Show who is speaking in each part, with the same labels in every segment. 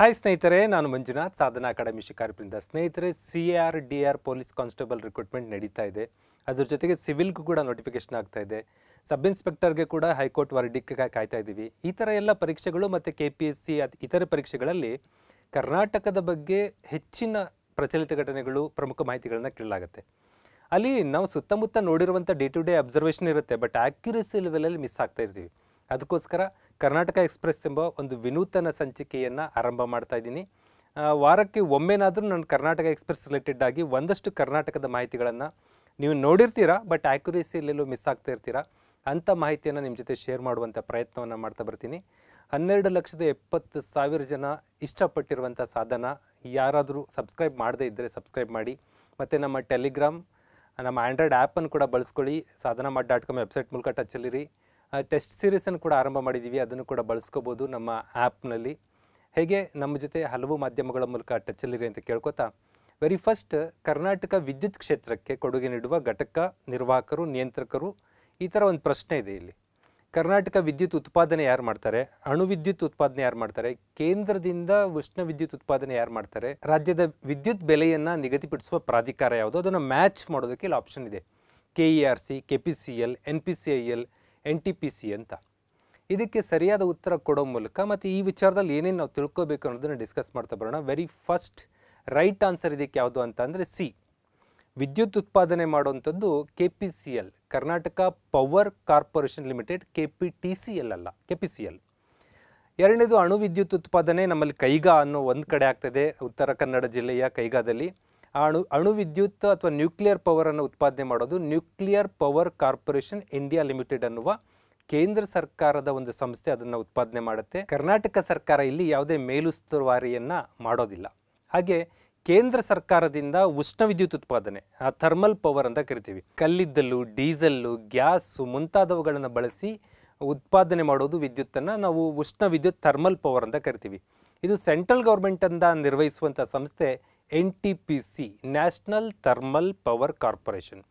Speaker 1: hi ಸ್ನೇಹಿತರೆ ನಾನು ಮಂಜುನಾಥ್ ಸಾಧನಾ academy ಶಿಕಾರಿಪುರದಿಂದ ಸ್ನೇಹಿತರೆ C R D R police constable recruitment ನಡೀತಾ ಇದೆ ಅದ್ರ ಜೊತೆಗೆ ಸಿವಿಲ್ಗೂ ಕೂಡ ನೋಟಿಫಿಕೇಶನ್ ಆಗ್ತಾ ಇದೆ ಸಬ್ ಇನ್ಸ್ಪೆಕ್ಟರ್ಗೆ ಕೂಡ ಹೈಕೋರ್ಟ್ ವರಡಿಕ್ಕೆ ಕಾಯ್ತಾ ಇದ್ದೀವಿ ಈ ಥರ ಎಲ್ಲ ಪರೀಕ್ಷೆಗಳು ಮತ್ತು ಕೆ ಪಿ ಎಸ್ ಸಿ ಇತರೆ ಪರೀಕ್ಷೆಗಳಲ್ಲಿ ಕರ್ನಾಟಕದ ಬಗ್ಗೆ ಹೆಚ್ಚಿನ ಪ್ರಚಲಿತ ಘಟನೆಗಳು ಪ್ರಮುಖ ಮಾಹಿತಿಗಳನ್ನ ಕೇಳಲಾಗುತ್ತೆ ಅಲ್ಲಿ ನಾವು ಸುತ್ತಮುತ್ತ ನೋಡಿರುವಂಥ ಡೇ ಟು ಡೇ ಅಬ್ಸರ್ವೇಷನ್ ಇರುತ್ತೆ ಬಟ್ ಆ್ಯಕ್ಯುರೇಸಿ ಲೆವೆಲಲ್ಲಿ ಮಿಸ್ ಆಗ್ತಾ ಇರ್ತೀವಿ ಅದಕ್ಕೋಸ್ಕರ ಕರ್ನಾಟಕ ಎಕ್ಸ್ಪ್ರೆಸ್ ಎಂಬ ಒಂದು ವಿನೂತನ ಸಂಚಿಕೆಯನ್ನು ಆರಂಭ ಮಾಡ್ತಾ ಇದ್ದೀನಿ ವಾರಕ್ಕೆ ಒಮ್ಮೆನಾದರೂ ನಾನು ಕರ್ನಾಟಕ ಎಕ್ಸ್ಪ್ರೆಸ್ ರಿಲೇಟೆಡ್ ಆಗಿ ಒಂದಷ್ಟು ಕರ್ನಾಟಕದ ಮಾಹಿತಿಗಳನ್ನು ನೀವು ನೋಡಿರ್ತೀರಾ ಬಟ್ ಆ್ಯಕ್ಯುರೇಸಿಯಲ್ಲೆಲ್ಲೂ ಮಿಸ್ ಆಗ್ತಾ ಇರ್ತೀರಾ ಅಂಥ ಮಾಹಿತಿಯನ್ನು ನಿಮ್ಮ ಜೊತೆ ಶೇರ್ ಮಾಡುವಂಥ ಪ್ರಯತ್ನವನ್ನು ಮಾಡ್ತಾ ಬರ್ತೀನಿ ಹನ್ನೆರಡು ಲಕ್ಷದ ಎಪ್ಪತ್ತು ಸಾವಿರ ಜನ ಇಷ್ಟಪಟ್ಟಿರುವಂಥ ಸಾಧನ ಯಾರಾದರೂ ಸಬ್ಸ್ಕ್ರೈಬ್ ಮಾಡದೇ ಇದ್ದರೆ ಸಬ್ಸ್ಕ್ರೈಬ್ ಮಾಡಿ ಮತ್ತು ನಮ್ಮ ಟೆಲಿಗ್ರಾಮ್ ನಮ್ಮ ಆ್ಯಂಡ್ರಾಯ್ಡ್ ಆ್ಯಪನ್ನು ಕೂಡ ಬಳಸ್ಕೊಳ್ಳಿ ಸಾಧನ ಮಾಡಿ ಡಾಟ್ ಕಾಮ್ ವೆಬ್ಸೈಟ್ ಮೂಲಕ ಟಚಲ್ಲಿರಿ ಟೆಸ್ಟ್ ಸೀರೀಸನ್ನು ಕೂಡ ಆರಂಭ ಮಾಡಿದ್ದೀವಿ ಅದನ್ನು ಕೂಡ ಬಳಸ್ಕೋಬೋದು ನಮ್ಮ ಆ್ಯಪ್ನಲ್ಲಿ ಹೇಗೆ ನಮ್ಮ ಜೊತೆ ಹಲವು ಮಾಧ್ಯಮಗಳ ಮೂಲಕ ಟಚ್ಚಲ್ಲಿರಿ ಅಂತ ಕೇಳ್ಕೊತಾ ವೆರಿ ಫಸ್ಟ್ ಕರ್ನಾಟಕ ವಿದ್ಯುತ್ ಕ್ಷೇತ್ರಕ್ಕೆ ಕೊಡುಗೆ ನೀಡುವ ಘಟಕ ನಿರ್ವಾಹಕರು ನಿಯಂತ್ರಕರು ಈ ಥರ ಒಂದು ಪ್ರಶ್ನೆ ಇದೆ ಇಲ್ಲಿ ಕರ್ನಾಟಕ ವಿದ್ಯುತ್ ಉತ್ಪಾದನೆ ಯಾರು ಮಾಡ್ತಾರೆ ಅಣು ವಿದ್ಯುತ್ ಉತ್ಪಾದನೆ ಯಾರು ಮಾಡ್ತಾರೆ ಕೇಂದ್ರದಿಂದ ಉಷ್ಣ ವಿದ್ಯುತ್ ಉತ್ಪಾದನೆ ಯಾರು ಮಾಡ್ತಾರೆ ರಾಜ್ಯದ ವಿದ್ಯುತ್ ಬೆಲೆಯನ್ನು ನಿಗದಿಪಡಿಸುವ ಪ್ರಾಧಿಕಾರ ಯಾವುದು ಅದನ್ನು ಮ್ಯಾಚ್ ಮಾಡೋದಕ್ಕೆ ಇಲ್ಲಿ ಆಪ್ಷನ್ ಇದೆ K E R C K P C L N P C I L N T P C ಅಂತ ಇದಕ್ಕೆ ಸರಿಯಾದ ಉತ್ತರ ಕೊಡೋ ಮೂಲಕ ಮತ್ತು ಈ ವಿಚಾರದಲ್ಲಿ ಏನೇನು ನಾವು ತಿಳ್ಕೋಬೇಕು ಅನ್ನೋದನ್ನು ಡಿಸ್ಕಸ್ ಮಾಡ್ತಾ ಬರೋಣ ವೆರಿ ಫಸ್ಟ್ ರೈಟ್ ಆನ್ಸರ್ ಇದಕ್ಕೆ ಯಾವುದು ಅಂತ ಅಂದರೆ ಸಿ ವಿದ್ಯುತ್ ಉತ್ಪಾದನೆ ಮಾಡುವಂಥದ್ದು K P C L Karnataka power corporation limited K P T C L ಅಲ್ಲ ಕೆ ಪಿ ಸಿ ಎಲ್ ಎರಡನೇದು ಅಣು ವಿದ್ಯುತ್ ಉತ್ಪಾದನೆ ನಮ್ಮಲ್ಲಿ ಕೈಗಾ ಅನ್ನೋ ಒಂದು ಕಡೆ ಆಗ್ತದೆ ಉತ್ತರ ಕನ್ನಡ ಜಿಲ್ಲೆಯ ಕೈಗಾದಲ್ಲಿ ಅಣು ಅಣು ವಿದ್ಯುತ್ ಅಥವಾ ನ್ಯೂಕ್ಲಿಯರ್ ಪವರನ್ನು ಉತ್ಪಾದನೆ ಮಾಡೋದು nuclear power corporation India limited ಅನ್ನುವ ಕೇಂದ್ರ ಸರ್ಕಾರದ ಒಂದು ಸಂಸ್ಥೆ ಅದನ್ನು ಉತ್ಪಾದನೆ ಮಾಡುತ್ತೆ ಕರ್ನಾಟಕ ಸರ್ಕಾರ ಇಲ್ಲಿ ಯಾವುದೇ ಮೇಲುಸ್ತುವಾರಿಯನ್ನು ಮಾಡೋದಿಲ್ಲ ಹಾಗೆ ಕೇಂದ್ರ ಸರ್ಕಾರದಿಂದ ಉಷ್ಣ ವಿದ್ಯುತ್ ಉತ್ಪಾದನೆ ಆ ಥರ್ಮಲ್ ಪವರ್ ಅಂತ ಕರಿತೀವಿ ಕಲ್ಲಿದ್ದಲು ಡೀಸೆಲ್ಲು ಗ್ಯಾಸು ಮುಂತಾದವುಗಳನ್ನು ಬಳಸಿ ಉತ್ಪಾದನೆ ಮಾಡೋದು ವಿದ್ಯುತ್ತನ್ನು ನಾವು ಉಷ್ಣ ವಿದ್ಯುತ್ ಥರ್ಮಲ್ ಪವರ್ ಅಂತ ಕರಿತೀವಿ ಇದು ಸೆಂಟ್ರಲ್ ಗೌರ್ಮೆಂಟಿಂದ ನಿರ್ವಹಿಸುವಂಥ ಸಂಸ್ಥೆ C national thermal power corporation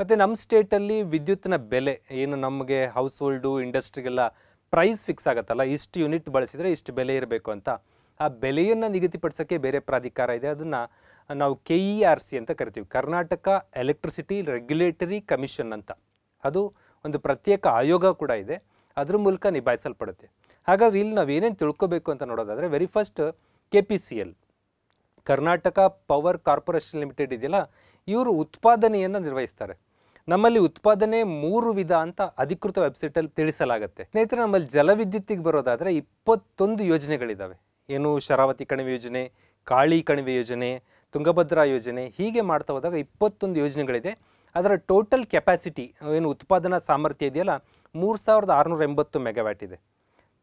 Speaker 1: ಮತ್ತು ನಮ್ಮ ಸ್ಟೇಟಲ್ಲಿ ವಿದ್ಯುತ್ತಿನ ಬೆಲೆ ಏನು ನಮಗೆ ಹೌಸ್ ಹೋಲ್ಡು ಇಂಡಸ್ಟ್ರಿಗೆಲ್ಲ ಪ್ರೈಸ್ ಫಿಕ್ಸ್ ಆಗುತ್ತಲ್ಲ ಇಷ್ಟು ಯೂನಿಟ್ ಬಳಸಿದರೆ ಇಷ್ಟು ಬೆಲೆ ಇರಬೇಕು ಅಂತ ಆ ಬೆಲೆಯನ್ನು ನಿಗದಿಪಡಿಸೋಕ್ಕೆ ಬೇರೆ ಪ್ರಾಧಿಕಾರ ಇದೆ ಅದನ್ನು ನಾವು ಕೆ ಇ ಆರ್ ಸಿ ಅಂತ ಕರಿತೀವಿ ಕರ್ನಾಟಕ ಎಲೆಕ್ಟ್ರಿಸಿಟಿ ರೆಗ್ಯುಲೇಟರಿ ಕಮಿಷನ್ ಅಂತ ಅದು ಒಂದು ಪ್ರತ್ಯೇಕ ಆಯೋಗ ಕೂಡ ಇದೆ ಅದ್ರ ಮೂಲಕ ನಿಭಾಯಿಸಲ್ಪಡುತ್ತೆ ಹಾಗಾದ್ರೆ ಇಲ್ಲಿ ನಾವು ಏನೇನು ತಿಳ್ಕೋಬೇಕು ಅಂತ ನೋಡೋದಾದರೆ very first K P C L Karnataka power corporation limited ಇದೆಯಲ್ಲ ಇವರು ಉತ್ಪಾದನೆಯನ್ನು ನಿರ್ವಹಿಸ್ತಾರೆ ನಮ್ಮಲ್ಲಿ ಉತ್ಪಾದನೆ ಮೂರು ವಿಧ ಅಂತ ಅಧಿಕೃತ ವೆಬ್ಸೈಟಲ್ಲಿ ತಿಳಿಸಲಾಗುತ್ತೆ ಸ್ನೇಹಿತರೆ ನಮ್ಮಲ್ಲಿ ಜಲವಿದ್ಯುತ್ತಿಗೆ ಬರೋದಾದರೆ ಇಪ್ಪತ್ತೊಂದು ಯೋಜನೆಗಳಿದ್ದಾವೆ ಏನು ಶರಾವತಿ ಕಣಿವೆ ಯೋಜನೆ ಕಾಳಿ ಕಣಿವೆ ಯೋಜನೆ ತುಂಗಭದ್ರಾ ಯೋಜನೆ ಹೀಗೆ ಮಾಡ್ತಾ ಹೋದಾಗ ಇಪ್ಪತ್ತೊಂದು ಯೋಜನೆಗಳಿದೆ ಅದರ ಟೋಟಲ್ ಕೆಪಾಸಿಟಿ ಏನು ಉತ್ಪಾದನಾ ಸಾಮರ್ಥ್ಯ ಇದೆಯಲ್ಲ ಮೂರು ಸಾವಿರದ ಆರುನೂರ ಎಂಬತ್ತು ಮೆಗಾವ್ಯಾಟ್ ಇದೆ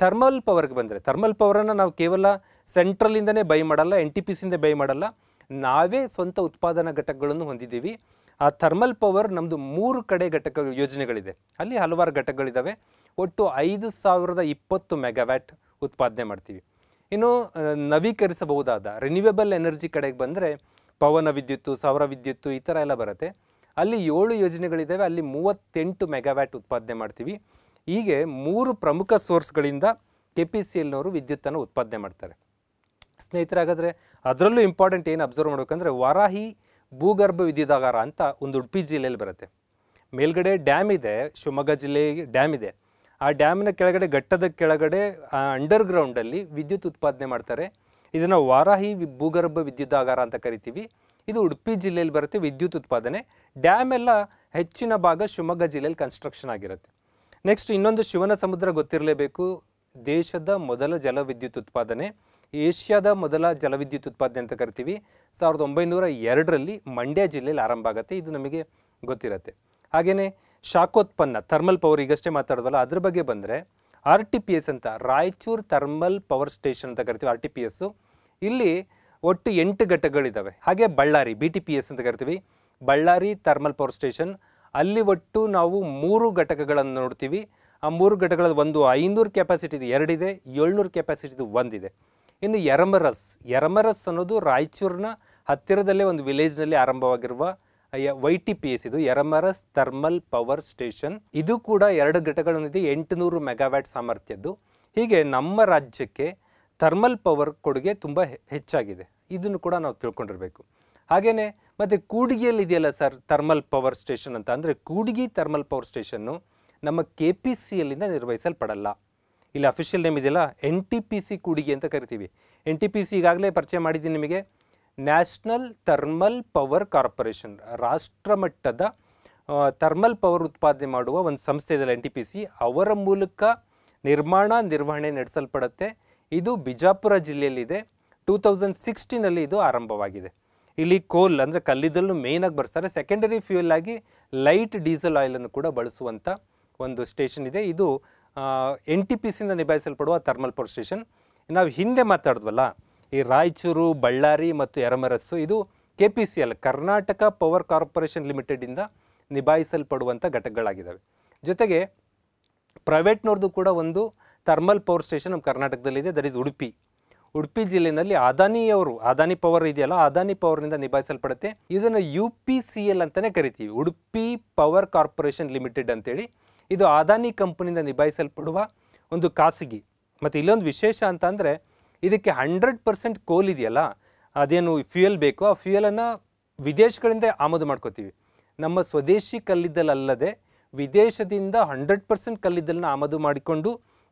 Speaker 1: ಥರ್ಮಲ್ ಪವರ್ಗೆ ಬಂದರೆ ಥರ್ಮಲ್ ಪವರನ್ನು ನಾವು ಕೇವಲ ಸೆಂಟ್ರಲಿಂದನೇ ಬೈ ಮಾಡಲ್ಲ ಎನ್ ಟಿ ಪಿ ಸಿಯಿಂದ ಬೈ ಮಾಡಲ್ಲ ನಾವೇ ಸ್ವಂತ ಉತ್ಪಾದನಾ ಘಟಕಗಳನ್ನು ಹೊಂದಿದ್ದೀವಿ ಆ ಥರ್ಮಲ್ ಪವರ್ ನಮ್ಮದು ಮೂರು ಕಡೆ ಘಟಕ ಯೋಜನೆಗಳಿದೆ ಅಲ್ಲಿ ಹಲವಾರು ಘಟಕಗಳಿದ್ದಾವೆ ಒಟ್ಟು ಐದು ಸಾವಿರದ ಇಪ್ಪತ್ತು ಮೆಗಾವ್ಯಾಟ್ ಉತ್ಪಾದನೆ ಮಾಡ್ತೀವಿ ಇನ್ನು ನವೀಕರಿಸಬಹುದಾದ ರಿನ್ಯೂವೇಬಲ್ ಎನರ್ಜಿ ಕಡೆಗೆ ಬಂದರೆ ಪವನ ವಿದ್ಯುತ್ತು ಸೌರ ವಿದ್ಯುತ್ತು ಈ ಥರ ಎಲ್ಲ ಬರುತ್ತೆ ಅಲ್ಲಿ ಏಳು ಯೋಜನೆಗಳಿದ್ದಾವೆ ಅಲ್ಲಿ ಮೂವತ್ತೆಂಟು ಮೆಗಾವ್ಯಾಟ್ ಉತ್ಪಾದನೆ ಮಾಡ್ತೀವಿ ಹೀಗೆ ಮೂರು ಪ್ರಮುಖ ಸೋರ್ಸ್ಗಳಿಂದ ಕೆ ಪಿ ಸಿ ಎಲ್ನವರು ವಿದ್ಯುತ್ತನ್ನು ಉತ್ಪಾದನೆ ಮಾಡ್ತಾರೆ ಸ್ನೇಹಿತರಾಗಾದರೆ ಅದರಲ್ಲೂ ಇಂಪಾರ್ಟೆಂಟ್ ಏನು ಅಬ್ಸರ್ವ್ ಮಾಡಬೇಕಂದ್ರೆ ವಾರಾಹಿ ಭೂಗರ್ಭ ವಿದ್ಯುದಾಗಾರ ಅಂತ ಒಂದು ಉಡುಪಿ ಜಿಲ್ಲೆಯಲ್ಲಿ ಬರುತ್ತೆ ಮೇಲ್ಗಡೆ ಡ್ಯಾಮ್ ಇದೆ ಶಿವಮೊಗ್ಗ ಜಿಲ್ಲೆಗೆ ಡ್ಯಾಮ್ ಇದೆ ಆ ಡ್ಯಾಮ್ನ ಕೆಳಗಡೆ ಘಟ್ಟದ ಕೆಳಗಡೆ ಅಂಡರ್ ಗ್ರೌಂಡಲ್ಲಿ ವಿದ್ಯುತ್ ಉತ್ಪಾದನೆ ಮಾಡ್ತಾರೆ ಇದನ್ನು ವಾರಾಹಿ ಭೂಗರ್ಭ ವಿದ್ಯುದಾಗಾರ ಅಂತ ಕರಿತೀವಿ ಇದು ಉಡುಪಿ ಜಿಲ್ಲೆಯಲ್ಲಿ ಬರುತ್ತೆ ವಿದ್ಯುತ್ ಉತ್ಪಾದನೆ ಡ್ಯಾಮ್ ಎಲ್ಲ ಹೆಚ್ಚಿನ ಭಾಗ ಶಿವಮೊಗ್ಗ ಜಿಲ್ಲೆಯಲ್ಲಿ ಕನ್ಸ್ಟ್ರಕ್ಷನ್ ಆಗಿರುತ್ತೆ ನೆಕ್ಸ್ಟ್ ಇನ್ನೊಂದು ಶಿವನ ಸಮುದ್ರ ಗೊತ್ತಿರಲೇಬೇಕು ದೇಶದ ಮೊದಲ ಜಲವಿದ್ಯುತ್ ಉತ್ಪಾದನೆ ಏಷ್ಯಾದ ಮೊದಲ ಜಲವಿದ್ಯುತ್ ಉತ್ಪಾದನೆ ಅಂತ ಕರಿತೀವಿ ಸಾವಿರದ ಒಂಬೈನೂರ ಎರಡರಲ್ಲಿ ಮಂಡ್ಯ ಜಿಲ್ಲೆಯಲ್ಲಿ ಆರಂಭ ಆಗುತ್ತೆ ಇದು ನಮಗೆ ಗೊತ್ತಿರುತ್ತೆ ಹಾಗೆಯೇ ಶಾಖೋತ್ಪನ್ನ ಥರ್ಮಲ್ ಪವರ್ ಈಗಷ್ಟೇ ಮಾತಾಡೋದಲ್ಲ ಅದ್ರ ಬಗ್ಗೆ ಬಂದರೆ ಆರ್ ಟಿ ಪಿ ಎಸ್ ಅಂತ ರಾಯಚೂರು ಥರ್ಮಲ್ ಪವರ್ ಸ್ಟೇಷನ್ ಅಂತ ಕರಿತೀವಿ ಆರ್ ಟಿ ಪಿ ಎಸ್ಸು ಇಲ್ಲಿ ಒಟ್ಟು ಎಂಟು ಘಟಕಗಳಿದ್ದಾವೆ ಹಾಗೆ Ballari B T P S ಅಂತ ಕರಿತೀವಿ ಬಳ್ಳಾರಿ ಥರ್ಮಲ್ ಪವರ್ ಸ್ಟೇಷನ್ ಅಲ್ಲಿ ಒಟ್ಟು ನಾವು ಮೂರು ಘಟಕಗಳನ್ನು ನೋಡ್ತೀವಿ ಆ ಮೂರು ಘಟಕಗಳಲ್ಲಿ ಒಂದು ಐನೂರು ಕೆಪಾಸಿಟಿದು ಎರಡಿದೆ ಏಳ್ನೂರು ಕೆಪಾಸಿಟಿದು ಒಂದಿದೆ ಇನ್ನು ಯರಮರಸ್ ಯರಮರಸ್ ಅನ್ನೋದು ರಾಯಚೂರಿನ ಹತ್ತಿರದಲ್ಲೇ ಒಂದು ವಿಲೇಜ್ನಲ್ಲಿ ಆರಂಭವಾಗಿರುವ ವೈ ಟಿ ಪಿ ಎಸ್ ಇದು ಯರಮರಸ್ ಥರ್ಮಲ್ ಪವರ್ ಸ್ಟೇಷನ್ ಇದು ಕೂಡ ಎರಡು ಇದೆ ಎಂಟುನೂರು ಮೆಗಾವ್ಯಾಟ್ ಸಾಮರ್ಥ್ಯದ್ದು ಹೀಗೆ ನಮ್ಮ ರಾಜ್ಯಕ್ಕೆ ಥರ್ಮಲ್ ಪವರ್ ಕೊಡುಗೆ ತುಂಬ ಹೆಚ್ಚಾಗಿದೆ ಇದನ್ನು ಕೂಡ ನಾವು ತಿಳ್ಕೊಂಡಿರಬೇಕು ಹಾಗೆಯೇ ಮತ್ತು ಕೂಡಿಗೆಯಲ್ಲಿ ಇದೆಯಲ್ಲ ಸರ್ ಥರ್ಮಲ್ ಪವರ್ ಸ್ಟೇಷನ್ ಅಂತ ಅಂದರೆ ಕೂಡಿಗೆ ಥರ್ಮಲ್ ಪವರ್ ಸ್ಟೇಷನ್ನು ನಮ್ಮ ಕೆ ಪಿ ಸಿಯಲ್ಲಿಂದ ನಿರ್ವಹಿಸಲ್ಪಡಲ್ಲ ಇಲ್ಲಿ ಅಫಿಷಿಯಲ್ ನೇಮ್ ಇದೆಯಲ್ಲ N T P C Kudgi ಅಂತ ಕರಿತೀವಿ ಎನ್ ಟಿ ಪಿ ಸಿ ಈಗಾಗಲೇ ಪರಿಚಯ ಮಾಡಿದ್ದೀನಿ ನಿಮಗೆ ನ್ಯಾಷನಲ್ ಥರ್ಮಲ್ ಪವರ್ ಕಾರ್ಪೊರೇಷನ್ ರಾಷ್ಟ್ರಮಟ್ಟದ ಥರ್ಮಲ್ ಪವರ್ ಉತ್ಪಾದನೆ ಮಾಡುವ ಒಂದು ಸಂಸ್ಥೆ ಇದೆಯಲ್ಲ ಎನ್ ಟಿ ಪಿ ಸಿ ಅವರ ಮೂಲಕ ನಿರ್ಮಾಣ ನಿರ್ವಹಣೆ ನಡೆಸಲ್ಪಡುತ್ತೆ ಇದು ಬಿಜಾಪುರ ಜಿಲ್ಲೆಯಲ್ಲಿದೆ ಟೂ ತೌಸಂಡ್ ಸಿಕ್ಸ್ಟೀನಲ್ಲಿ ಇದು ಆರಂಭವಾಗಿದೆ ಇಲ್ಲಿ ಕೋಲ್ ಅಂದರೆ ಕಲ್ಲಿದ್ದಲು ಮೇಯ್ನಾಗಿ ಬರ್ಸ್ತಾರೆ ಸೆಕೆಂಡರಿ ಫ್ಯೂಯಲ್ ಆಗಿ ಲೈಟ್ ಡೀಸೆಲ್ ಆಯಿಲನ್ನು ಕೂಡ ಬಳಸುವಂಥ ಒಂದು ಸ್ಟೇಷನ್ ಇದೆ ಇದು ಎನ್ ಟಿ ಪಿ ಸಿಯಿಂದ ನಿಭಾಯಿಸಲ್ಪಡುವ ಥರ್ಮಲ್ ಪವರ್ ಸ್ಟೇಷನ್ ನಾವು ಹಿಂದೆ ಮಾತಾಡಿದ್ವಲ್ಲ ಈ ರಾಯಚೂರು ಬಳ್ಳಾರಿ ಮತ್ತು ಎರಮರಸ್ಸು ಇದು K P C L Karnataka power corporation ಲಿಮಿಟೆಡಿಂದ ನಿಭಾಯಿಸಲ್ಪಡುವಂಥ ಘಟಕಗಳಾಗಿದ್ದಾವೆ ಜೊತೆಗೆ ಪ್ರೈವೇಟ್ನವ್ರದ್ದು ಕೂಡ ಒಂದು ಥರ್ಮಲ್ ಪವರ್ ಸ್ಟೇಷನ್ ನಮ್ಮ ಕರ್ನಾಟಕದಲ್ಲಿದೆ ದಟ್ ಈಸ್ ಉಡುಪಿ ಉಡುಪಿ ಜಿಲ್ಲೆಯಲ್ಲಿ ಅದಾನಿಯವರು ಅದಾನಿ ಪವರ್ ಇದೆಯಲ್ಲ ಅದಾನಿ ಪವರ್ನಿಂದ ನಿಭಾಯಿಸಲ್ಪಡುತ್ತೆ ಇದನ್ನು ಯು ಪಿ ಸಿ ಎಲ್ ಅಂತಲೇ ಕರಿತೀವಿ ಉಡುಪಿ ಪವರ್ ಕಾರ್ಪೊರೇಷನ್ ಲಿಮಿಟೆಡ್ ಅಂತೇಳಿ ಇದು ಅದಾನಿ ಕಂಪನಿಯಿಂದ ನಿಭಾಯಿಸಲ್ಪಡುವ ಒಂದು ಖಾಸಗಿ ಮತ್ತು ಇಲ್ಲೊಂದು ವಿಶೇಷ ಅಂತ ಅಂದರೆ ಇದಕ್ಕೆ ಹಂಡ್ರೆಡ್ ಪರ್ಸೆಂಟ್ ಕೋಲ್ ಇದೆಯಲ್ಲ ಅದೇನು ಫ್ಯೂಯಲ್ ಬೇಕೋ ಆ ಫ್ಯೂಯಲನ್ನು ವಿದೇಶಗಳಿಂದ ಆಮದು ಮಾಡ್ಕೋತೀವಿ ನಮ್ಮ ಸ್ವದೇಶಿ ಕಲ್ಲಿದ್ದಲಲ್ಲದೆ ವಿದೇಶದಿಂದ ಹಂಡ್ರೆಡ್ ಪರ್ಸೆಂಟ್ ಕಲ್ಲಿದ್ದಲನ್ನ ಆಮದು ಮಾಡಿಕೊಂಡು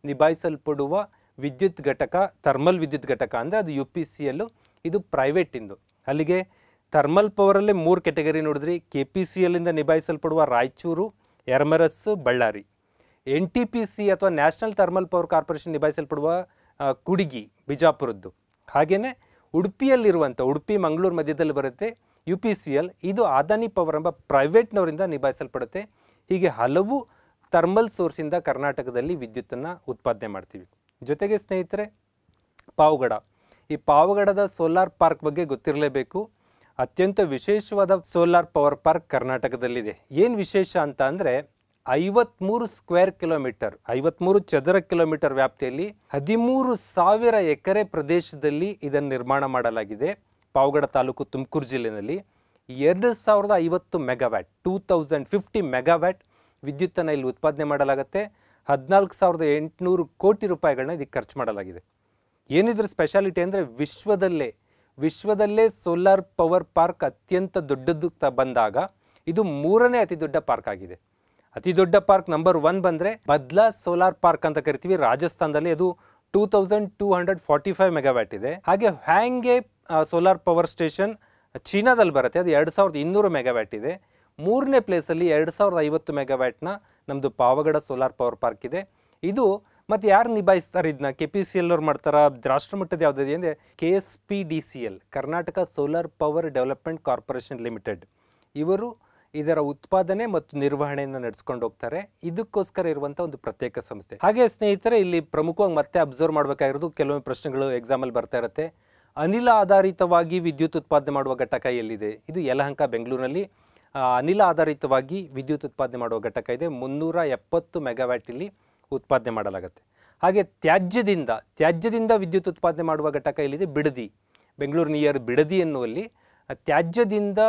Speaker 1: ನಿಭಾಯಿಸಲ್ಪಡುವ ವಿದ್ಯುತ್ ಘಟಕ ಥರ್ಮಲ್ ವಿದ್ಯುತ್ ಘಟಕ ಅಂದರೆ ಅದು ಯು ಪಿ ಸಿ ಎಲ್ಲು ಇದು ಪ್ರೈವೇಟಿಂದು ಅಲ್ಲಿಗೆ ಥರ್ಮಲ್ ಪವರಲ್ಲೇ ಮೂರು ಕೆಟಗರಿ ನೋಡಿದ್ರಿ ಕೆ ಪಿ ಸಿ ಎಲ್ಲಿಂದ ನಿಭಾಯಿಸಲ್ಪಡುವ Raichur Yermarus Ballari N T P C ಅಥವಾ ನ್ಯಾಷನಲ್ ಥರ್ಮಲ್ ಪವರ್ ಕಾರ್ಪೊರೇಷನ್ ನಿಭಾಯಿಸಲ್ಪಡುವ ಕುಡುಗಿ ಬಿಜಾಪುರದ್ದು ಹಾಗೆಯೇ ಉಡುಪಿಯಲ್ಲಿರುವಂಥ ಉಡುಪಿ ಮಂಗಳೂರು ಮಧ್ಯದಲ್ಲಿ ಬರುತ್ತೆ ಯು ಪಿ ಸಿ ಎಲ್ ಇದು ಅದಾನಿ ಪವರ್ ಎಂಬ ಪ್ರೈವೇಟ್ನವರಿಂದ ನಿಭಾಯಿಸಲ್ಪಡುತ್ತೆ ಹೀಗೆ ಹಲವು ಥರ್ಮಲ್ ಸೋರ್ಸಿಂದ ಕರ್ನಾಟಕದಲ್ಲಿ ವಿದ್ಯುತ್ತನ್ನು ಉತ್ಪಾದನೆ ಮಾಡ್ತೀವಿ ಜೊತೆಗೆ ಸ್ನೇಹಿತರೆ ಪಾವಗಡ ಈ ಪಾವಗಡದ ಸೋಲಾರ್ ಪಾರ್ಕ್ ಬಗ್ಗೆ ಗೊತ್ತಿರಲೇಬೇಕು ಅತ್ಯಂತ ವಿಶೇಷವಾದ ಸೋಲಾರ್ ಪವರ್ ಪಾರ್ಕ್ ಕರ್ನಾಟಕದಲ್ಲಿದೆ ಏನು ವಿಶೇಷ ಅಂತ ಅಂದರೆ ಐವತ್ಮೂರು ಸ್ಕ್ವೇರ್ ಕಿಲೋಮೀಟರ್ ಐವತ್ಮೂರು ಚದರ ಕಿಲೋಮೀಟರ್ ವ್ಯಾಪ್ತಿಯಲ್ಲಿ ಹದಿಮೂರು ಸಾವಿರ ಎಕರೆ ಪ್ರದೇಶದಲ್ಲಿ ಇದನ್ನು ನಿರ್ಮಾಣ ಮಾಡಲಾಗಿದೆ ಪಾವಗಡ ತಾಲೂಕು ತುಮಕೂರು ಜಿಲ್ಲೆಯಲ್ಲಿ ಎರಡು ಸಾವಿರದ ಐವತ್ತು megawatt two thousand fifty megawatt ವಿದ್ಯುತ್ತನ್ನು ಇಲ್ಲಿ ಉತ್ಪಾದನೆ ಮಾಡಲಾಗುತ್ತೆ ಹದಿನಾಲ್ಕು ಸಾವಿರದ ಎಂಟುನೂರು ಕೋಟಿ ರೂಪಾಯಿಗಳನ್ನ ಇದಕ್ಕೆ ಖರ್ಚು ಮಾಡಲಾಗಿದೆ ಏನಿದ್ರ ಸ್ಪೆಷಾಲಿಟಿ ಅಂದರೆ ವಿಶ್ವದಲ್ಲೇ ವಿಶ್ವದಲ್ಲೇ ಸೋಲಾರ್ ಪವರ್ ಪಾರ್ಕ್ ಅತ್ಯಂತ ದೊಡ್ಡದು ತ ಬಂದಾಗ ಇದು ಮೂರನೇ ಅತಿ ದೊಡ್ಡ ಪಾರ್ಕ್ ಆಗಿದೆ ಅತಿ ದೊಡ್ಡ ಪಾರ್ಕ್ ನಂಬರ್ ಒನ್ ಬಂದರೆ ಬದ್ಲಾ ಸೋಲಾರ್ ಪಾರ್ಕ್ ಅಂತ ಕರಿತೀವಿ ರಾಜಸ್ಥಾನದಲ್ಲಿ ಅದು two thousand two hundred forty five megawatt ಇದೆ ಹಾಗೆ ಹ್ಯಾಂಗೆ ಸೋಲಾರ್ ಪವರ್ ಸ್ಟೇಷನ್ ಚೀನಾದಲ್ಲಿ ಬರುತ್ತೆ ಅದು ಎರಡು ಸಾವಿರದ ಇನ್ನೂರು ಮೆಗಾವ್ಯಾಟ್ ಇದೆ ಮೂರನೇ ಪ್ಲೇಸಲ್ಲಿ ಎರಡು ಸಾವಿರದ ಐವತ್ತು ಮೆಗಾವ್ಯಾಟ್ನ ನಮ್ಮದು ಪಾವಗಡ ಸೋಲಾರ್ ಪವರ್ ಪಾರ್ಕ್ ಇದೆ ಇದು ಮತ್ತು ಯಾರು ನಿಭಾಯಿಸ್ತಾರೆ ಇದನ್ನ ಕೆ ಪಿ ಸಿ ಎಲ್ ಅವ್ರು ಮಾಡ್ತಾರ ಮಟ್ಟದ ಯಾವುದಿದೆ ಅಂದರೆ K S P D C L Karnataka solar power development corporation limited ಇವರು ಇದರ ಉತ್ಪಾದನೆ ಮತ್ತು ನಿರ್ವಹಣೆಯನ್ನು ನಡೆಸ್ಕೊಂಡು ಹೋಗ್ತಾರೆ ಇದಕ್ಕೋಸ್ಕರ ಇರುವಂಥ ಒಂದು ಪ್ರತ್ಯೇಕ ಸಂಸ್ಥೆ ಹಾಗೆ ಸ್ನೇಹಿತರೆ ಇಲ್ಲಿ ಪ್ರಮುಖವಾಗಿ ಮತ್ತೆ ಅಬ್ಸರ್ವ್ ಮಾಡಬೇಕಾಗಿರೋದು ಕೆಲವೊಮ್ಮೆ ಪ್ರಶ್ನೆಗಳು ಎಕ್ಸಾಮಲ್ಲಿ ಬರ್ತಾ ಇರುತ್ತೆ ಅನಿಲ ಆಧಾರಿತವಾಗಿ ವಿದ್ಯುತ್ ಉತ್ಪಾದನೆ ಮಾಡುವ ಘಟಕ ಎಲ್ಲಿದೆ ಇದು ಯಲಹಂಕ ಬೆಂಗಳೂರಿನಲ್ಲಿ ಅನಿಲ ಆಧಾರಿತವಾಗಿ ವಿದ್ಯುತ್ ಉತ್ಪಾದನೆ ಮಾಡುವ ಘಟಕ ಇದೆ ಮುನ್ನೂರ ಎಪ್ಪತ್ತು ಮೆಗಾವ್ಯಾಟ್ ಇಲ್ಲಿ ಉತ್ಪಾದನೆ ಮಾಡಲಾಗುತ್ತೆ ಹಾಗೆ ತ್ಯಾಜ್ಯದಿಂದ ತ್ಯಾಜ್ಯದಿಂದ ವಿದ್ಯುತ್ ಉತ್ಪಾದನೆ ಮಾಡುವ ಘಟಕ ಇಲ್ಲಿದೆ ಬಿಡದಿ ಬೆಂಗಳೂರು ನಿಯರ್ ಬಿಡದಿ ಎನ್ನುವಲ್ಲಿ ತ್ಯಾಜ್ಯದಿಂದ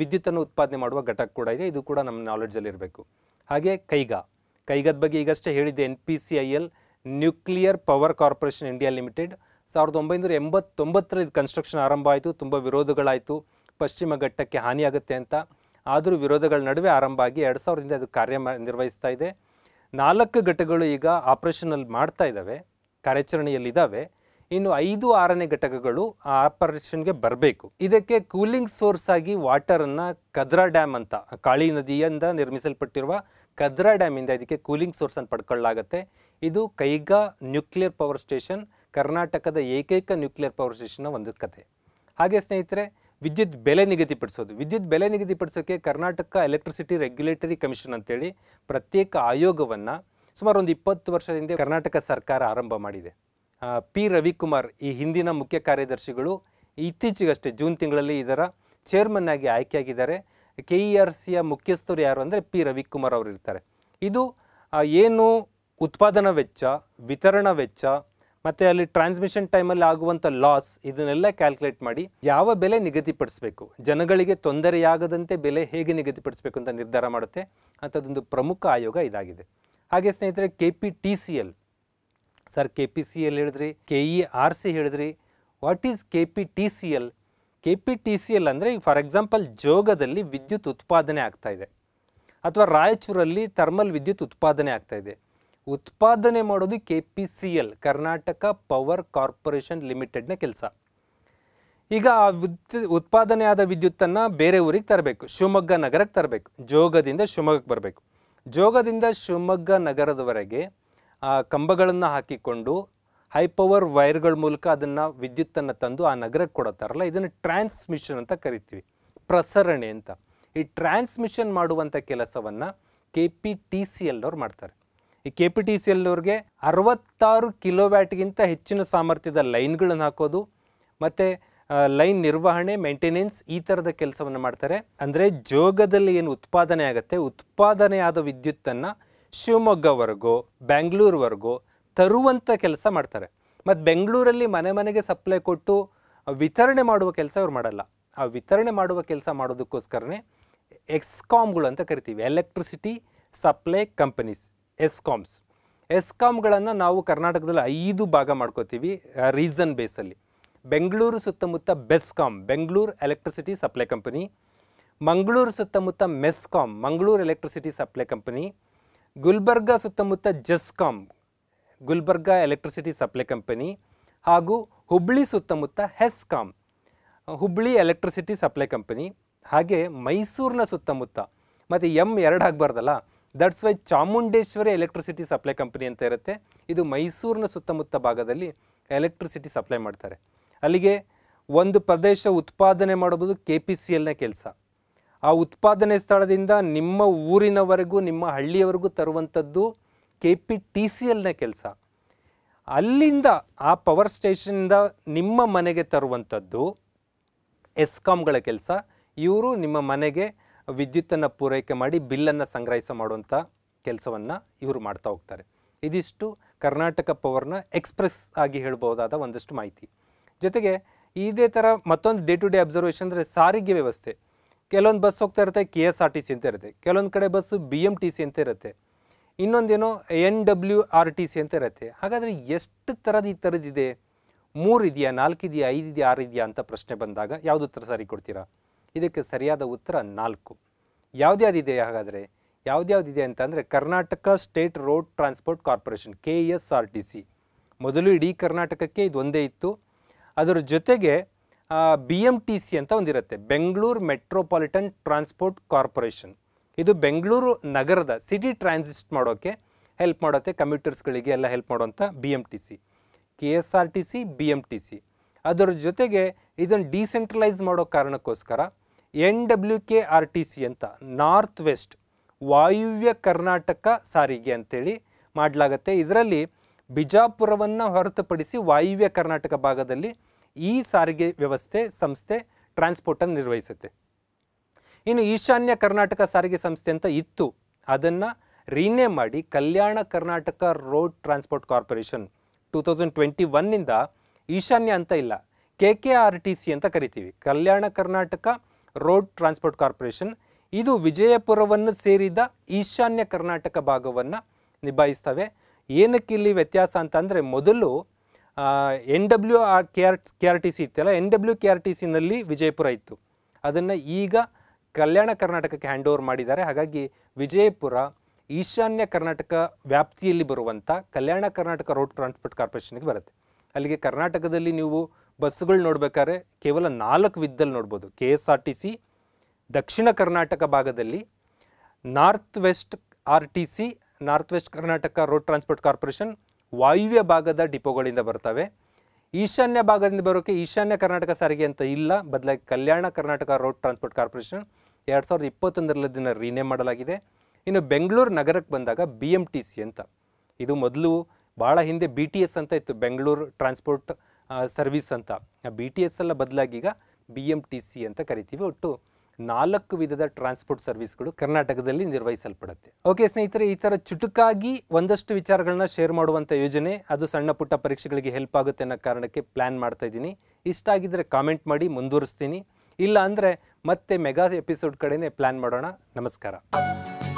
Speaker 1: ವಿದ್ಯುತ್ತನ್ನು ಉತ್ಪಾದನೆ ಮಾಡುವ ಘಟಕ ಕೂಡ ಇದೆ ಇದು ಕೂಡ ನಮ್ಮ ನಾಲೆಡ್ಜಲ್ಲಿರಬೇಕು ಹಾಗೆ ಕೈಗ ಕೈಗದ ಬಗ್ಗೆ ಈಗಷ್ಟೇ ಹೇಳಿದ್ದೆ N P C I L nuclear power corporation India limited ಸಾವಿರದ ಒಂಬೈನೂರ ಇದು ಕನ್ಸ್ಟ್ರಕ್ಷನ್ ಆರಂಭ ಆಯಿತು ತುಂಬ ವಿರೋಧಗಳಾಯಿತು ಪಶ್ಚಿಮ ಘಟ್ಟಕ್ಕೆ ಹಾನಿಯಾಗುತ್ತೆ ಅಂತ ಆದರೂ ವಿರೋಧಗಳ ನಡುವೆ ಆರಂಭ ಆಗಿ ಎರಡು ಸಾವಿರದಿಂದ ಅದು ಕಾರ್ಯ ನಿರ್ವಹಿಸ್ತಾ ಇದೆ ನಾಲ್ಕು ಘಟಕಗಳು ಈಗ ಆಪರೇಷನಲ್ಲಿ ಮಾಡ್ತಾ ಇದ್ದಾವೆ ಕಾರ್ಯಾಚರಣೆಯಲ್ಲಿದ್ದಾವೆ ಇನ್ನು ಐದು ಆರನೇ ಘಟಕಗಳು ಆ ಆಪರೇಷನ್ಗೆ ಬರಬೇಕು ಇದಕ್ಕೆ ಕೂಲಿಂಗ್ ಸೋರ್ಸ್ ಆಗಿ ವಾಟರನ್ನು ಕದ್ರಾ ಡ್ಯಾಮ್ ಅಂತ ಕಾಳಿ ನದಿಯಿಂದ ನಿರ್ಮಿಸಲ್ಪಟ್ಟಿರುವ ಕದ್ರಾ ಡ್ಯಾಮಿಂದ ಇದಕ್ಕೆ ಕೂಲಿಂಗ್ ಸೋರ್ಸ್ ಅನ್ನು ಪಡ್ಕೊಳ್ಳಲಾಗತ್ತೆ ಇದು ಕೈಗಾ ನ್ಯೂಕ್ಲಿಯರ್ ಪವರ್ ಸ್ಟೇಷನ್ ಕರ್ನಾಟಕದ ಏಕೈಕ ನ್ಯೂಕ್ಲಿಯರ್ ಪವರ್ ಸ್ಟೇಷನ್ನ ಒಂದು ಕತೆ ಹಾಗೆ ಸ್ನೇಹಿತರೆ ವಿದ್ಯುತ್ ಬೆಲೆ ನಿಗದಿಪಡಿಸೋದು ವಿದ್ಯುತ್ ಬೆಲೆ ನಿಗದಿಪಡಿಸೋಕ್ಕೆ ಕರ್ನಾಟಕ ಎಲೆಕ್ಟ್ರಿಸಿಟಿ ರೆಗ್ಯುಲೇಟರಿ ಕಮಿಷನ್ ಅಂತೇಳಿ ಪ್ರತ್ಯೇಕ ಆಯೋಗವನ್ನು ಸುಮಾರು ಒಂದು ಇಪ್ಪತ್ತು ವರ್ಷದಿಂದ ಕರ್ನಾಟಕ ಸರ್ಕಾರ ಆರಂಭ ಮಾಡಿದೆ ಪಿ ರವಿಕುಮಾರ್ ಈ ಹಿಂದಿನ ಮುಖ್ಯ ಕಾರ್ಯದರ್ಶಿಗಳು ಇತ್ತೀಚೆಗಷ್ಟೇ ಜೂನ್ ತಿಂಗಳಲ್ಲಿ ಇದರ ಚೇರ್ಮನ್ ಆಗಿ ಆಯ್ಕೆಯಾಗಿದ್ದಾರೆ ಕೆ ಇ ಆರ್ ಸಿಯ ಮುಖ್ಯಸ್ಥರು ಯಾರು ಅಂದರೆ ಪಿ ರವಿಕುಮಾರ್ ಅವರು ಇರ್ತಾರೆ ಇದು ಏನು ಉತ್ಪಾದನಾ ವೆಚ್ಚ ವಿತರಣಾ ವೆಚ್ಚ ಮತ್ತು ಅಲ್ಲಿ ಟ್ರಾನ್ಸ್ಮಿಷನ್ ಟೈಮಲ್ಲಿ ಆಗುವಂಥ ಲಾಸ್ ಇದನ್ನೆಲ್ಲ ಕ್ಯಾಲ್ಕುಲೇಟ್ ಮಾಡಿ ಯಾವ ಬೆಲೆ ನಿಗದಿಪಡಿಸಬೇಕು ಜನಗಳಿಗೆ ತೊಂದರೆಯಾಗದಂತೆ ಬೆಲೆ ಹೇಗೆ ನಿಗದಿಪಡಿಸಬೇಕು ಅಂತ ನಿರ್ಧಾರ ಮಾಡುತ್ತೆ ಅಂಥದ್ದೊಂದು ಪ್ರಮುಖ ಆಯೋಗ ಇದಾಗಿದೆ ಹಾಗೆ ಸ್ನೇಹಿತರೆ K P T C L sir K P C L ಹೇಳಿದ್ರಿ ಕೆ ಇ ಆರ್ ಸಿ ಹೇಳಿದ್ರಿ what is K P T C L K P T C L ಅಂದರೆ ಫಾರ್ ಎಕ್ಸಾಂಪಲ್ ಜೋಗದಲ್ಲಿ ವಿದ್ಯುತ್ ಉತ್ಪಾದನೆ ಆಗ್ತಾ ಇದೆ ಅಥವಾ ರಾಯಚೂರಲ್ಲಿ ಥರ್ಮಲ್ ವಿದ್ಯುತ್ ಉತ್ಪಾದನೆ ಆಗ್ತಾಯಿದೆ ಉತ್ಪಾದನೆ ಮಾಡೋದು K P C L Karnataka power corporation ಲಿಮಿಟೆಡ್ನ ಕೆಲಸ ಈಗ ಆ ಉತ್ಪಾದನೆ ಉತ್ಪಾದನೆಯಾದ ವಿದ್ಯುತ್ತನ್ನು ಬೇರೆ ಊರಿಗೆ ತರಬೇಕು ಶಿವಮೊಗ್ಗ ನಗರಕ್ಕೆ ತರಬೇಕು ಜೋಗದಿಂದ ಶಿವಮೊಗ್ಗಕ್ಕೆ ಬರಬೇಕು ಜೋಗದಿಂದ ಶಿವಮೊಗ್ಗ ನಗರದವರೆಗೆ ಆ ಕಂಬಗಳನ್ನು ಹಾಕಿಕೊಂಡು ಹೈ ಪವರ್ ವೈರ್ಗಳ ಮೂಲಕ ಅದನ್ನು ವಿದ್ಯುತ್ತನ್ನು ತಂದು ಆ ನಗರಕ್ಕೆ ಕೊಡುತ್ತಾರಲ್ಲ ಇದನ್ನು ಟ್ರಾನ್ಸ್ಮಿಷನ್ ಅಂತ ಕರಿತೀವಿ ಪ್ರಸರಣೆ ಅಂತ ಈ ಟ್ರಾನ್ಸ್ಮಿಷನ್ ಮಾಡುವಂಥ ಕೆಲಸವನ್ನು ಕೆ ಪಿ ಟಿ ಸಿ ಎಲ್ನವ್ರು ಮಾಡ್ತಾರೆ ಈ ಕೆ ಪಿ ಟಿ ಸಿ ಎಲ್ನವ್ರಿಗೆ ಅರವತ್ತಾರು ಕಿಲೋವ್ಯಾಟ್ಗಿಂತ ಹೆಚ್ಚಿನ ಸಾಮರ್ಥ್ಯದ ಲೈನ್ಗಳನ್ನು ಹಾಕೋದು ಮತ್ತು ಲೈನ್ ನಿರ್ವಹಣೆ ಮೇಂಟೆನೆನ್ಸ್ ಈ ಥರದ ಕೆಲಸವನ್ನು ಮಾಡ್ತಾರೆ ಅಂದರೆ ಜೋಗದಲ್ಲಿ ಏನು ಉತ್ಪಾದನೆ ಆಗುತ್ತೆ ಉತ್ಪಾದನೆಯಾದ ವಿದ್ಯುತ್ತನ್ನು ಶಿವಮೊಗ್ಗವರೆಗೋ ಬ್ಯಾಂಗ್ಳೂರ್ವರೆಗೋ ತರುವಂಥ ಕೆಲಸ ಮಾಡ್ತಾರೆ ಮತ್ತು ಬೆಂಗಳೂರಲ್ಲಿ ಮನೆ ಮನೆಗೆ ಸಪ್ಲೈ ಕೊಟ್ಟು ವಿತರಣೆ ಮಾಡುವ ಕೆಲಸ ಅವ್ರು ಮಾಡಲ್ಲ ಆ ವಿತರಣೆ ಮಾಡುವ ಕೆಲಸ ಮಾಡೋದಕ್ಕೋಸ್ಕರನೇ ಎಕ್ಸ್ಕಾಮ್ಗಳು ಅಂತ ಕರಿತೀವಿ ಎಲೆಕ್ಟ್ರಿಸಿಟಿ ಸಪ್ಲೈ ಕಂಪನೀಸ್ ಎಸ್ಕಾಮ್ಸ್ ಎಸ್ಕಾಮ್ಗಳನ್ನು ನಾವು ಕರ್ನಾಟಕದಲ್ಲಿ ಐದು ಭಾಗ ಮಾಡ್ಕೋತೀವಿ ರೀಸನ್ ಬೇಸಲ್ಲಿ ಬೆಂಗಳೂರು ಸುತ್ತಮುತ್ತ BESCOM Bengaluru electricity supply company Mangaluru ಸುತ್ತಮುತ್ತ MESCOM Mangaluru electricity supply company Gulbarga ಸುತ್ತಮುತ್ತ GESCOM Gulbarga electricity supply company ಹಾಗೂ ಹುಬ್ಳಿ ಸುತ್ತಮುತ್ತ HESCOM Hubli electricity supply company ಹಾಗೆ ಮೈಸೂರಿನ ಸುತ್ತಮುತ್ತ ಮತ್ತು ಎಮ್ ಎರಡು ಆಗಬಾರ್ದಲ್ಲ that's why Chamundeshwari electricity supply company ಅಂತ ಇರುತ್ತೆ ಇದು ಮೈಸೂರಿನ ಸುತ್ತಮುತ್ತ ಭಾಗದಲ್ಲಿ ಎಲೆಕ್ಟ್ರಿಸಿಟಿ ಸಪ್ಲೈ ಮಾಡ್ತಾರೆ ಅಲ್ಲಿಗೆ ಒಂದು ಪ್ರದೇಶ ಉತ್ಪಾದನೆ ಮಾಡಬಹುದು ಕೆ ಪಿ ಸಿ ಎಲ್ನ ಕೆಲಸ ಆ ಉತ್ಪಾದನೆ ಸ್ಥಳದಿಂದ ನಿಮ್ಮ ಊರಿನವರೆಗೂ ನಿಮ್ಮ ಹಳ್ಳಿಯವರೆಗೂ ತರುವಂಥದ್ದು ಕೆ ಪಿ ಟಿ ಸಿ ಎಲ್ನ ಕೆಲಸ ಅಲ್ಲಿಂದ ಆ ಪವರ್ ಸ್ಟೇಷನ್ನಿಂದ ನಿಮ್ಮ ಮನೆಗೆ ತರುವಂಥದ್ದು ಎಸ್ಕಾಮ್ಗಳ ಕೆಲಸ ಇವರು ನಿಮ್ಮ ಮನೆಗೆ ವಿದ್ಯುತ್ತನ್ನು ಪೂರೈಕೆ ಮಾಡಿ ಬಿಲ್ಲನ್ನು ಸಂಗ್ರಹಿಸ ಮಾಡುವಂಥ ಕೆಲಸವನ್ನು ಇವರು ಮಾಡ್ತಾ ಹೋಗ್ತಾರೆ ಇದಿಷ್ಟು ಕರ್ನಾಟಕ ಪವರ್ನ ಎಕ್ಸ್ಪ್ರೆಸ್ ಆಗಿ ಹೇಳ್ಬೋದಾದ ಒಂದಷ್ಟು ಮಾಹಿತಿ ಜೊತೆಗೆ ಇದೇ ಥರ ಮತ್ತೊಂದು ಡೇ ಟು ಡೇ ಅಬ್ಸರ್ವೇಷನ್ ಅಂದರೆ ಸಾರಿಗೆ ವ್ಯವಸ್ಥೆ ಕೆಲವೊಂದು ಬಸ್ ಹೋಗ್ತಾ ಇರುತ್ತೆ K S R T C ಅಂತ ಇರುತ್ತೆ ಕೆಲವೊಂದು ಕಡೆ bus B M T C ಅಂತ ಇರುತ್ತೆ ಇನ್ನೊಂದೇನೋ N W R T C ಅಂತ ಇರುತ್ತೆ ಹಾಗಾದರೆ ಎಷ್ಟು ಥರದ ಈ ಥರದಿದೆ ಮೂರು ಇದೆಯಾ ನಾಲ್ಕು ಇದೆಯಾ ಐದು ಇದೆಯಾ ಆರು ಇದೆಯಾ ಅಂತ ಪ್ರಶ್ನೆ ಬಂದಾಗ ಯಾವುದು ಉತ್ತರ ಸರಿ ಕೊಡ್ತೀರಾ ಇದಕ್ಕೆ ಸರಿಯಾದ ಉತ್ತರ ನಾಲ್ಕು ಇದೆ ಹಾಗಾದರೆ ಇದೆ ಅಂತಂದರೆ Karnataka state road transport corporation K S R T C ಮೊದಲು ಇಡೀ ಕರ್ನಾಟಕಕ್ಕೆ ಇದು ಒಂದೇ ಇತ್ತು ಅದರ ಜೊತೆಗೆ ಬಿ ಎಮ್ ಟಿ ಸಿ ಅಂತ ಒಂದಿರುತ್ತೆ ಬೆಂಗಳೂರು ಮೆಟ್ರೋಪಾಲಿಟನ್ ಟ್ರಾನ್ಸ್ಪೋರ್ಟ್ ಕಾರ್ಪೊರೇಷನ್ ಇದು ಬೆಂಗಳೂರು ನಗರದ ಸಿಟಿ ಟ್ರಾನ್ಸಿಸ್ಟ್ ಮಾಡೋಕ್ಕೆ ಹೆಲ್ಪ್ ಮಾಡುತ್ತೆ ಕಂಪ್ಯೂಟರ್ಸ್ಗಳಿಗೆಲ್ಲ ಎಲ್ಲ ಹೆಲ್ಪ್ ಮಾಡೋಂಥ B M T C K S R T C B M T C ಅದರ ಜೊತೆಗೆ ಇದನ್ನು ಡಿಸೆಂಟ್ರಲೈಸ್ ಮಾಡೋ ಕಾರಣಕ್ಕೋಸ್ಕರ N W K R T C ಅಂತ ನಾರ್ತ್ ವೆಸ್ಟ್ ವಾಯುವ್ಯ ಕರ್ನಾಟಕ ಸಾರಿಗೆ ಅಂತೇಳಿ ಮಾಡಲಾಗತ್ತೆ ಇದರಲ್ಲಿ ಬಿಜಾಪುರವನ್ನು ಹೊರತುಪಡಿಸಿ ವಾಯುವ್ಯ ಕರ್ನಾಟಕ ಭಾಗದಲ್ಲಿ ಈ ಸಾರಿಗೆ ವ್ಯವಸ್ಥೆ ಸಂಸ್ಥೆ ಟ್ರಾನ್ಸ್ಪೋರ್ಟನ್ನು ನಿರ್ವಹಿಸುತ್ತೆ ಇನ್ನು ಈಶಾನ್ಯ ಕರ್ನಾಟಕ ಸಾರಿಗೆ ಸಂಸ್ಥೆ ಅಂತ ಇತ್ತು ಅದನ್ನು ರೀನೇಮ್ ಮಾಡಿ Kalyana Karnataka road transport corporation two thousand twenty ಒನ್ನಿಂದ ಈಶಾನ್ಯ ಅಂತ ಇಲ್ಲ K K R T C ಅಂತ ಕರಿತೀವಿ Kalyana Karnataka road transport corporation ಇದು ವಿಜಯಪುರವನ್ನು ಸೇರಿದ ಈಶಾನ್ಯ ಕರ್ನಾಟಕ ಭಾಗವನ್ನು ನಿಭಾಯಿಸ್ತವೆ ಏನಕ್ಕೆ ಇಲ್ಲಿ ವ್ಯತ್ಯಾಸ ಅಂತಂದರೆ ಮೊದಲು N W R K R K R T C ಇತ್ತಲ್ಲ N W K R T ಸಿನಲ್ಲಿ ವಿಜಯಪುರ ಇತ್ತು ಅದನ್ನು ಈಗ ಕಲ್ಯಾಣ ಕರ್ನಾಟಕಕ್ಕೆ ಹ್ಯಾಂಡ್ ಓವರ್ ಮಾಡಿದ್ದಾರೆ ಹಾಗಾಗಿ ವಿಜಯಪುರ ಈಶಾನ್ಯ ಕರ್ನಾಟಕ ವ್ಯಾಪ್ತಿಯಲ್ಲಿ ಬರುವಂಥ ಕಲ್ಯಾಣ ಕರ್ನಾಟಕ ರೋಡ್ ಟ್ರಾನ್ಸ್ಪೋರ್ಟ್ ಕಾರ್ಪೊರೇಷನ್ಗೆ ಬರುತ್ತೆ ಅಲ್ಲಿಗೆ ಕರ್ನಾಟಕದಲ್ಲಿ ನೀವು ಬಸ್ಗಳು ನೋಡ್ಬೇಕಾದ್ರೆ ಕೇವಲ ನಾಲ್ಕು ವಿದ್ದಲ್ಲಿ ನೋಡ್ಬೋದು K S R T C ದಕ್ಷಿಣ ಕರ್ನಾಟಕ ಭಾಗದಲ್ಲಿ north west R T C north west Karnataka road transport corporation ವಾಯುವ್ಯ ಭಾಗದ ಡಿಪೋಗಳಿಂದ ಬರ್ತವೆ ಈಶಾನ್ಯ ಭಾಗದಿಂದ ಬರೋಕ್ಕೆ ಈಶಾನ್ಯ ಕರ್ನಾಟಕ ಸಾರಿಗೆ ಅಂತ ಇಲ್ಲ ಬದಲಾಗಿ Kalyana Karnataka road transport corporation ಎರಡು ಸಾವಿರದ ಇಪ್ಪತ್ತೊಂದರಲ್ಲಿ ದಿನ ರಿನೇಮ್ ಮಾಡಲಾಗಿದೆ ಇನ್ನು ಬೆಂಗಳೂರು ನಗರಕ್ಕೆ ಬಂದಾಗ ಬಿ ಎಮ್ ಟಿ ಸಿ ಅಂತ ಇದು ಮೊದಲು ಭಾಳ ಹಿಂದೆ ಬಿ ಟಿ ಎಸ್ ಅಂತ ಇತ್ತು ಬೆಂಗಳೂರು ಟ್ರಾನ್ಸ್ಪೋರ್ಟ್ ಸರ್ವಿಸ್ ಅಂತ ಬಿ ಟಿ ಎಸ್ ಎಲ್ಲ ಬದಲಾಗಿ ಈಗ ಬಿ ಎಮ್ ಟಿ ಸಿ ಅಂತ ಕರಿತೀವಿ ಒಟ್ಟು ನಾಲ್ಕು ವಿಧದ ಟ್ರಾನ್ಸ್ಪೋರ್ಟ್ ಸರ್ವಿಸ್ಗಳು ಕರ್ನಾಟಕದಲ್ಲಿ ನಿರ್ವಹಿಸಲ್ಪಡುತ್ತೆ ಓಕೆ ಸ್ನೇಹಿತರೆ ಈ ಥರ ಚುಟುಕಾಗಿ ಒಂದಷ್ಟು ವಿಚಾರಗಳನ್ನ ಶೇರ್ ಮಾಡುವಂಥ ಯೋಜನೆ ಅದು ಸಣ್ಣ ಪುಟ್ಟ ಪರೀಕ್ಷೆಗಳಿಗೆ ಹೆಲ್ಪ್ ಆಗುತ್ತೆ ಅನ್ನೋ ಕಾರಣಕ್ಕೆ ಪ್ಲ್ಯಾನ್ ಮಾಡ್ತಾ ಇದ್ದೀನಿ ಇಷ್ಟ ಆಗಿದ್ದರೆ ಕಾಮೆಂಟ್ ಮಾಡಿ ಮುಂದುವರಿಸ್ತೀನಿ ಇಲ್ಲ ಅಂದರೆ ಮತ್ತೆ ಮೆಗಾ ಎಪಿಸೋಡ್ ಕಡೆಯೇ ಪ್ಲ್ಯಾನ್ ಮಾಡೋಣ ನಮಸ್ಕಾರ